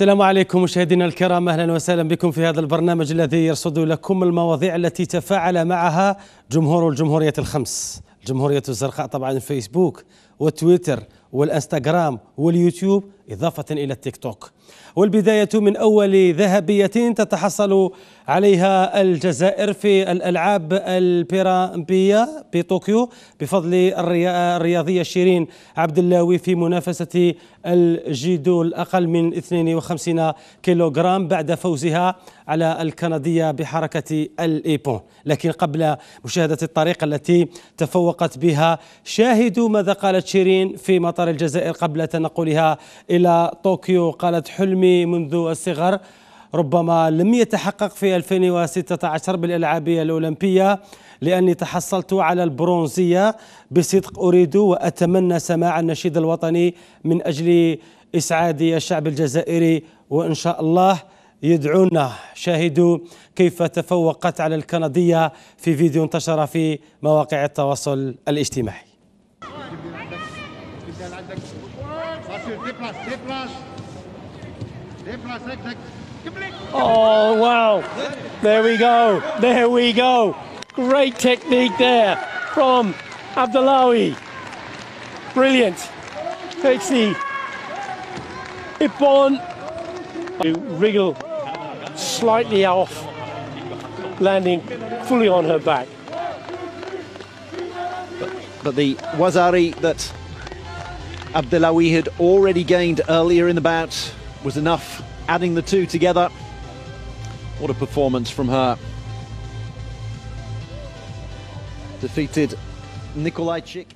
السلام عليكم مشاهدينا الكرام اهلا وسهلا بكم في هذا البرنامج الذي يرصد لكم المواضيع التي تفاعل معها جمهور الجمهوريه الخمس، الجمهوريه الزرقاء طبعا الفيسبوك والتويتر والانستغرام واليوتيوب إضافة إلى التيك توك والبداية من أول ذهبية تتحصل عليها الجزائر في الألعاب البيرامبية بطوكيو بفضل الرياضية شيرين عبد اللاوي في منافسة الجيدو الأقل من 52 كيلوغرام بعد فوزها على الكندية بحركة الإيبون لكن قبل مشاهدة الطريقة التي تفوقت بها شاهدوا ماذا قالت شيرين في مطار الجزائر قبل تنقلها إلى إلى طوكيو قالت حلمي منذ الصغر ربما لم يتحقق في 2016 بالألعابية الأولمبية لأني تحصلت على البرونزية بصدق أريد وأتمنى سماع النشيد الوطني من أجل إسعاد الشعب الجزائري وإن شاء الله يدعونا شاهدوا كيف تفوقت على الكندية في فيديو انتشر في مواقع التواصل الاجتماعي Oh, wow. There we go. There we go. Great technique there from Abdullawi. Brilliant. Takes the Ippon. Wriggle slightly off, landing fully on her back. But, but the Wazari that Abdelawi had already gained earlier in the bout was enough adding the two together. What a performance from her. Defeated Nikolai Chik.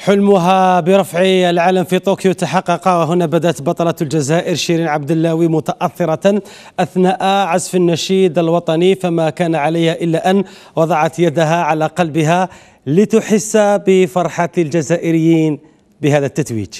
حلمها برفع العلم في طوكيو تحقق وهنا بدأت بطلة الجزائر شيرين عبد اللاوي متأثرة أثناء عزف النشيد الوطني فما كان عليها إلا أن وضعت يدها على قلبها لتحس بفرحة الجزائريين بهذا التتويج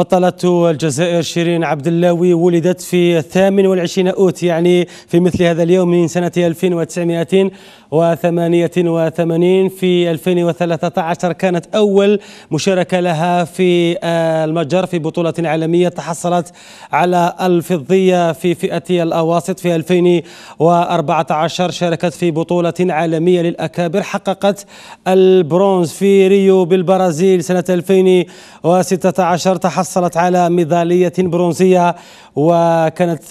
بطلة الجزائر شيرين عبد اللاوي ولدت في 28 أوت يعني في مثل هذا اليوم من سنة 1988 في 2013 كانت أول مشاركة لها في آه، المجر في بطولة عالمية تحصلت على الفضية في فئة الأواسط في 2014 شاركت في بطولة عالمية للأكابر حققت البرونز في ريو بالبرازيل سنة 2016 تحصلت حصلت على ميدالية برونزية وكانت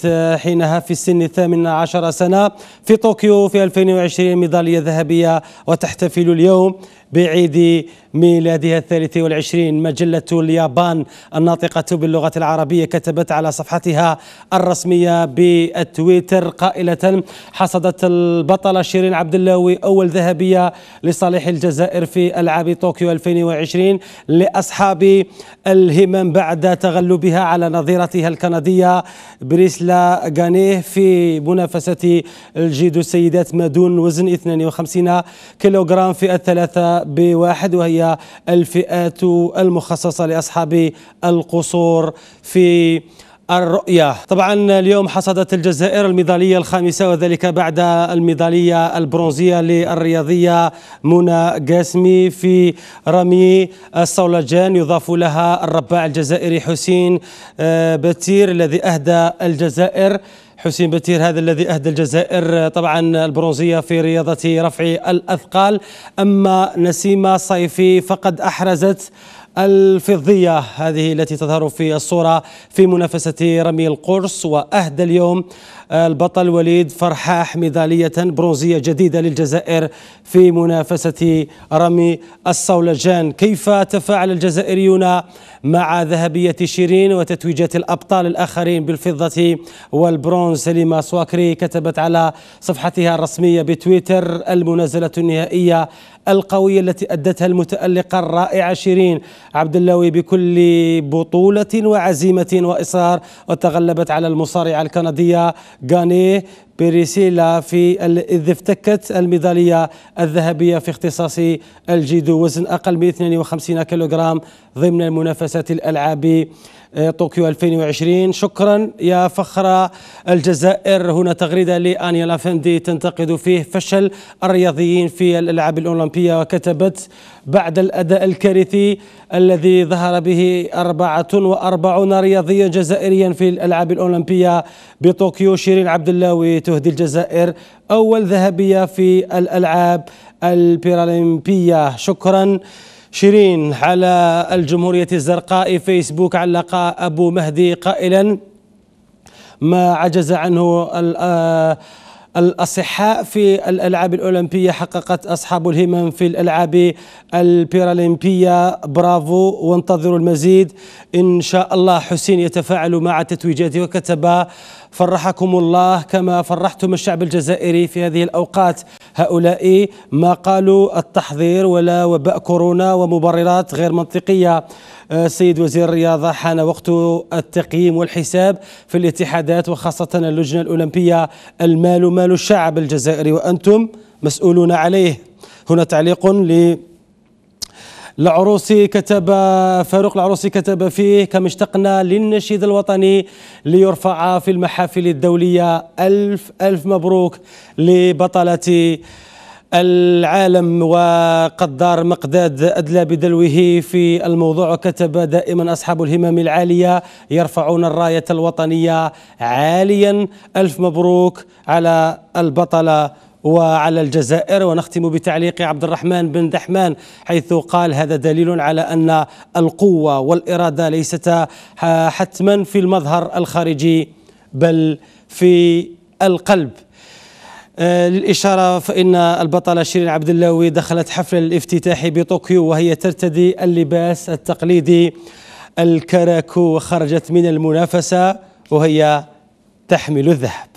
حينها في السن الثامن عشر سنة في طوكيو في 2020 ميدالية ذهبية وتحتفل اليوم بعيد ميلادها الثالث والعشرين مجلة اليابان الناطقة باللغة العربية كتبت على صفحتها الرسمية بالتويتر قائلة حصدت البطلة شيرين عبد اللاوي أول ذهبية لصالح الجزائر في ألعاب طوكيو 2020 لأصحاب الهمم بعد تغلبها على نظيرتها الكندية بريسلا غانيه في منافسة الجيدو السيدات ما دون وزن 52 كيلوغرام فئة ثلاثة بواحد وهي الفئات المخصصة لأصحاب القصور في الرؤية طبعا اليوم حصدت الجزائر الميدالية الخامسة وذلك بعد الميدالية البرونزية للرياضية منى قاسمي في رمي الصولجان يضاف لها الرباع الجزائري حسين آه، بتير الذي أهدى الجزائر حسين بتير هذا الذي أهدى الجزائر طبعا البرونزية في رياضة رفع الأثقال أما نسيمة صيفي فقد أحرزت الفضية هذه التي تظهر في الصورة في منافسة رمي القرص وأهدى اليوم البطل وليد فرحاح ميدالية برونزية جديدة للجزائر في منافسة رمي الصولجان كيف تفاعل الجزائريون مع ذهبية شيرين وتتويجات الأبطال الآخرين بالفضة والبرونز سليمة سواكري كتبت على صفحتها الرسمية بتويتر المنازلة النهائية القوية التي أدتها المتألقة الرائعة شيرين عبد اللوي بكل بطولة وعزيمة وإصرار وتغلبت على المصارعة الكندية غاني بريسيلا في إذ افتكت الميدالية الذهبية في اختصاص الجيدو وزن أقل من 52 كيلوغرام ضمن المنافسات الألعاب آه، طوكيو 2020 شكرا يا فخر الجزائر هنا تغريدة لأنيا لافندي تنتقد فيه فشل الرياضيين في الألعاب الأولمبية وكتبت بعد الأداء الكارثي الذي ظهر به 44 رياضيا جزائريا في الألعاب الأولمبية بطوكيو شيرين عبد اللاوي تهدي الجزائر أول ذهبية في الألعاب البيرالمبية شكرا شيرين على الجمهورية الزرقاء فيسبوك علق أبو مهدي قائلا ما عجز عنه آه، الأصحاء في الألعاب الأولمبية حققت أصحاب الهمم في الألعاب البيرالمبية برافو وانتظروا المزيد إن شاء الله حسين يتفاعل مع تتويجاته وكتب فرحكم الله كما فرحتم الشعب الجزائري في هذه الأوقات هؤلاء ما قالوا التحضير ولا وباء كورونا ومبررات غير منطقية أه، سيد وزير الرياضة حان وقت التقييم والحساب في الاتحادات وخاصة اللجنة الأولمبية المال مال الشعب الجزائري وأنتم مسؤولون عليه هنا تعليق ل العروسي كتب فاروق العروسي كتب فيه كم اشتقنا للنشيد الوطني ليرفع في المحافل الدولية ألف ألف مبروك لبطلة العالم وقدار مقداد أدلى بدلوه في الموضوع كتب دائما أصحاب الهمم العالية يرفعون الراية الوطنية عاليا ألف مبروك على البطلة وعلى الجزائر ونختم بتعليق عبد الرحمن بن دحمان حيث قال هذا دليل على أن القوة والإرادة ليست حتما في المظهر الخارجي بل في القلب آه، للإشارة فإن البطلة شيرين عبد اللاوي دخلت حفل الافتتاح بطوكيو وهي ترتدي اللباس التقليدي الكراكو وخرجت من المنافسة وهي تحمل الذهب